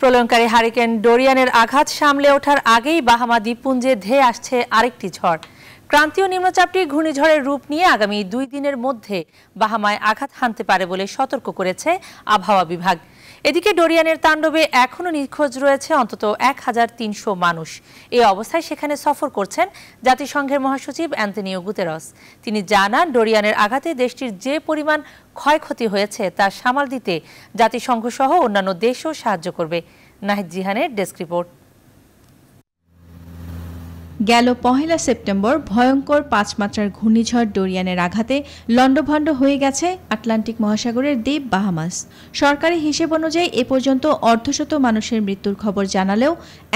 প্রলয়নকারী hurricane ডোরিয়ানের আঘাত সামলে ওঠার আগেই বাহামা দ্বীপপুঞ্জে ধেয়ে আসছে আরেকটি ঝড় ক্রান্তীয় নিম্নচাপটি ঘূর্ণিঝড়ের রূপ নিয়ে আগামী দুই দিনের মধ্যে বাহামায় আঘাত হানতে পারে বলে সতর্ক করেছে আবহাওয়া বিভাগ এদিকে ডোরিয়ানের তাণ্ডবে এখনও নিখোঁজ রয়েছে অন্তত এক হাজার তিনশো মানুষ এই অবস্থায় সেখানে সফর করছেন জাতিসংঘের মহাসচিব অ্যান্তনিও গুতেরস তিনি জানান ডোরিয়ানের আঘাতে দেশটির যে পরিমাণ ক্ষয়ক্ষতি হয়েছে তা সামাল দিতে জাতিসংঘ সহ অন্যান্য দেশও সাহায্য করবে নাহিদ জিহানের ডেস্ক রিপোর্ট গেল পহেলা সেপ্টেম্বর ভয়ঙ্কর পাঁচ মাত্রার ঘূর্ণিঝড় ডোরিয়ানের আঘাতে লণ্ডভণ্ড হয়ে গেছে আটলান্টিক মহাসাগরের দ্বীপ বাহামাস সরকারি হিসেব অনুযায়ী এ পর্যন্ত অর্ধশত মানুষের মৃত্যুর খবর জানালেও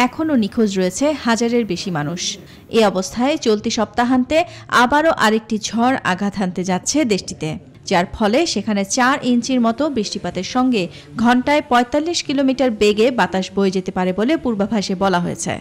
এখনও নিখোঁজ রয়েছে হাজারের বেশি মানুষ এ অবস্থায় চলতি সপ্তাহান্তে আবারও আরেকটি ঝড় আঘাত হানতে যাচ্ছে দেশটিতে যার ফলে সেখানে চার ইঞ্চির মতো বৃষ্টিপাতের সঙ্গে ঘন্টায় ৪৫ কিলোমিটার বেগে বাতাস বয়ে যেতে পারে বলে পূর্বাভাসে বলা হয়েছে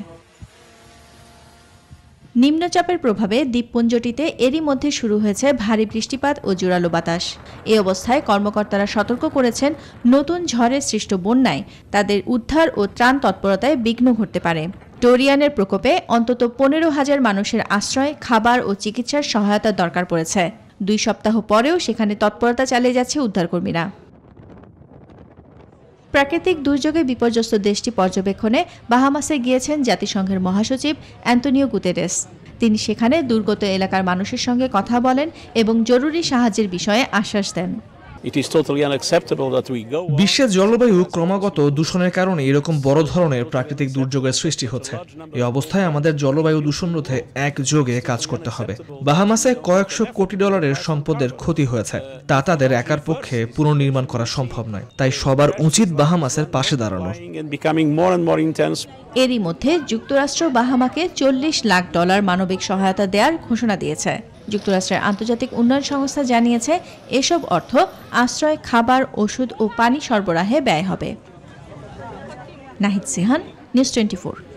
নিম্নচাপের প্রভাবে দ্বীপপুঞ্জটিতে এরই মধ্যে শুরু হয়েছে ভারী বৃষ্টিপাত ও জোরালো বাতাস এ অবস্থায় কর্মকর্তারা সতর্ক করেছেন নতুন ঝড়ে সৃষ্ট বন্যায় তাদের উদ্ধার ও ত্রাণ তৎপরতায় বিঘ্ন ঘটতে পারে ডোরিয়ানের প্রকোপে অন্তত পনেরো হাজার মানুষের আশ্রয় খাবার ও চিকিৎসার সহায়তা দরকার পড়েছে দুই সপ্তাহ পরেও সেখানে তৎপরতা চালিয়ে যাচ্ছে উদ্ধারকর্মীরা প্রাকৃতিক দুর্যোগে বিপর্যস্ত দেশটি পর্যবেক্ষণে বাহামাসে গিয়েছেন জাতিসংঘের মহাসচিব অ্যান্টনিও গুতেরেস তিনি সেখানে দুর্গত এলাকার মানুষের সঙ্গে কথা বলেন এবং জরুরি সাহায্যের বিষয়ে আশ্বাস দেন বিশ্বের জলবায়ু ক্রমাগত দূষণের কারণে এরকম বড় ধরনের প্রাকৃতিক দুর্যোগের সৃষ্টি হচ্ছে এই অবস্থায় আমাদের জলবায়ু দূষণ রোধে একযোগে কাজ করতে হবে বাহামাসে কয়েকশো কোটি ডলারের সম্পদের ক্ষতি হয়েছে তা তাদের একার পক্ষে পুনর্নির্মাণ করা সম্ভব নয় তাই সবার উচিত বাহামাসের পাশে দাঁড়ানো এরই মধ্যে যুক্তরাষ্ট্র বাহামাকে চল্লিশ লাখ ডলার মানবিক সহায়তা দেওয়ার ঘোষণা দিয়েছে যুক্তরাষ্ট্রের আন্তর্জাতিক উন্নয়ন সংস্থা জানিয়েছে এসব অর্থ আশ্রয় খাবার ওষুধ ও পানি সরবরাহে ব্যয় হবে নাহিদ সিহান নিউজ টোয়েন্টি